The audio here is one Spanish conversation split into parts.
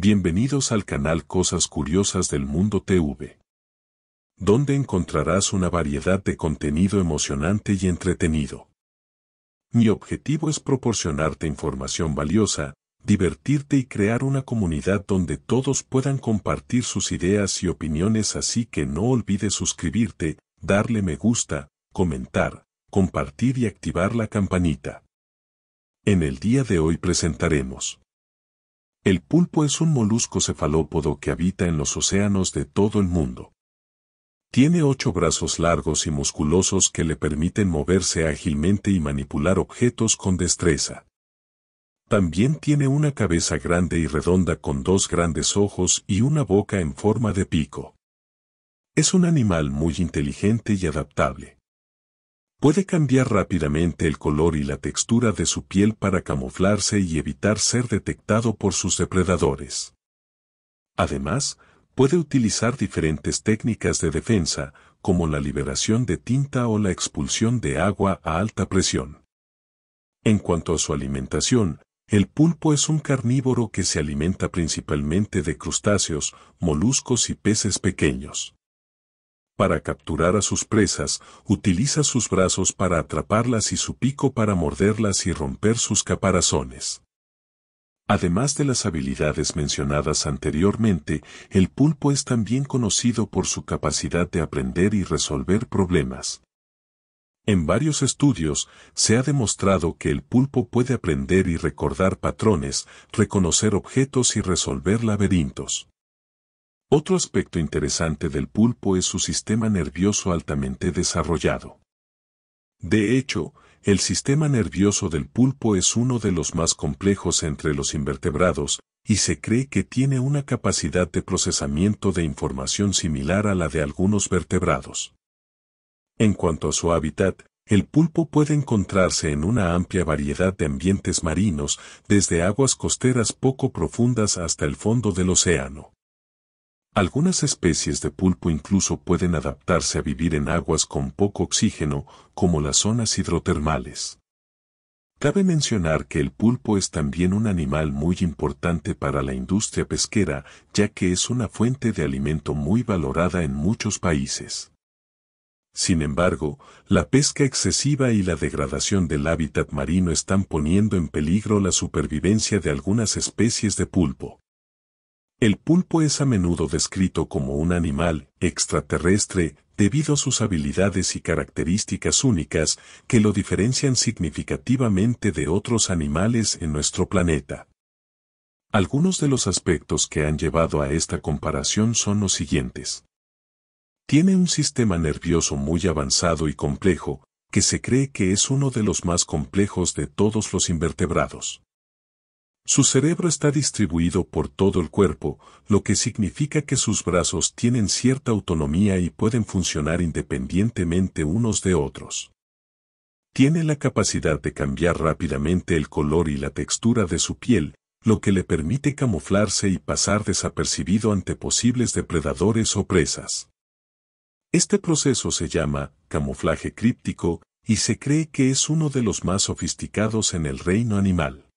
Bienvenidos al canal Cosas Curiosas del Mundo TV, donde encontrarás una variedad de contenido emocionante y entretenido. Mi objetivo es proporcionarte información valiosa, divertirte y crear una comunidad donde todos puedan compartir sus ideas y opiniones así que no olvides suscribirte, darle me gusta, comentar, compartir y activar la campanita. En el día de hoy presentaremos el pulpo es un molusco cefalópodo que habita en los océanos de todo el mundo. Tiene ocho brazos largos y musculosos que le permiten moverse ágilmente y manipular objetos con destreza. También tiene una cabeza grande y redonda con dos grandes ojos y una boca en forma de pico. Es un animal muy inteligente y adaptable. Puede cambiar rápidamente el color y la textura de su piel para camuflarse y evitar ser detectado por sus depredadores. Además, puede utilizar diferentes técnicas de defensa, como la liberación de tinta o la expulsión de agua a alta presión. En cuanto a su alimentación, el pulpo es un carnívoro que se alimenta principalmente de crustáceos, moluscos y peces pequeños para capturar a sus presas, utiliza sus brazos para atraparlas y su pico para morderlas y romper sus caparazones. Además de las habilidades mencionadas anteriormente, el pulpo es también conocido por su capacidad de aprender y resolver problemas. En varios estudios, se ha demostrado que el pulpo puede aprender y recordar patrones, reconocer objetos y resolver laberintos. Otro aspecto interesante del pulpo es su sistema nervioso altamente desarrollado. De hecho, el sistema nervioso del pulpo es uno de los más complejos entre los invertebrados, y se cree que tiene una capacidad de procesamiento de información similar a la de algunos vertebrados. En cuanto a su hábitat, el pulpo puede encontrarse en una amplia variedad de ambientes marinos, desde aguas costeras poco profundas hasta el fondo del océano. Algunas especies de pulpo incluso pueden adaptarse a vivir en aguas con poco oxígeno, como las zonas hidrotermales. Cabe mencionar que el pulpo es también un animal muy importante para la industria pesquera, ya que es una fuente de alimento muy valorada en muchos países. Sin embargo, la pesca excesiva y la degradación del hábitat marino están poniendo en peligro la supervivencia de algunas especies de pulpo. El pulpo es a menudo descrito como un animal extraterrestre debido a sus habilidades y características únicas que lo diferencian significativamente de otros animales en nuestro planeta. Algunos de los aspectos que han llevado a esta comparación son los siguientes. Tiene un sistema nervioso muy avanzado y complejo, que se cree que es uno de los más complejos de todos los invertebrados. Su cerebro está distribuido por todo el cuerpo, lo que significa que sus brazos tienen cierta autonomía y pueden funcionar independientemente unos de otros. Tiene la capacidad de cambiar rápidamente el color y la textura de su piel, lo que le permite camuflarse y pasar desapercibido ante posibles depredadores o presas. Este proceso se llama camuflaje críptico y se cree que es uno de los más sofisticados en el reino animal.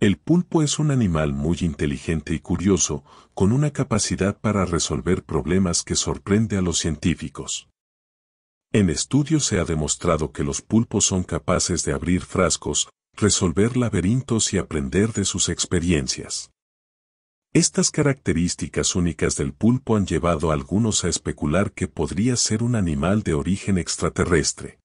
El pulpo es un animal muy inteligente y curioso, con una capacidad para resolver problemas que sorprende a los científicos. En estudios se ha demostrado que los pulpos son capaces de abrir frascos, resolver laberintos y aprender de sus experiencias. Estas características únicas del pulpo han llevado a algunos a especular que podría ser un animal de origen extraterrestre.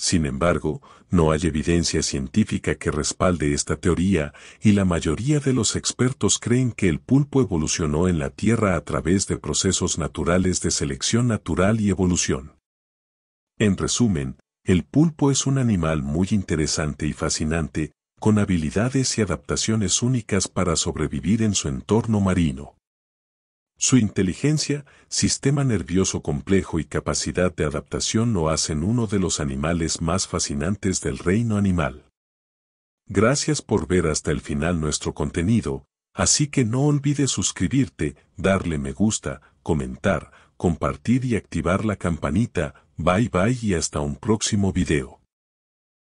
Sin embargo, no hay evidencia científica que respalde esta teoría y la mayoría de los expertos creen que el pulpo evolucionó en la Tierra a través de procesos naturales de selección natural y evolución. En resumen, el pulpo es un animal muy interesante y fascinante, con habilidades y adaptaciones únicas para sobrevivir en su entorno marino. Su inteligencia, sistema nervioso complejo y capacidad de adaptación lo hacen uno de los animales más fascinantes del reino animal. Gracias por ver hasta el final nuestro contenido, así que no olvides suscribirte, darle me gusta, comentar, compartir y activar la campanita, bye bye y hasta un próximo video.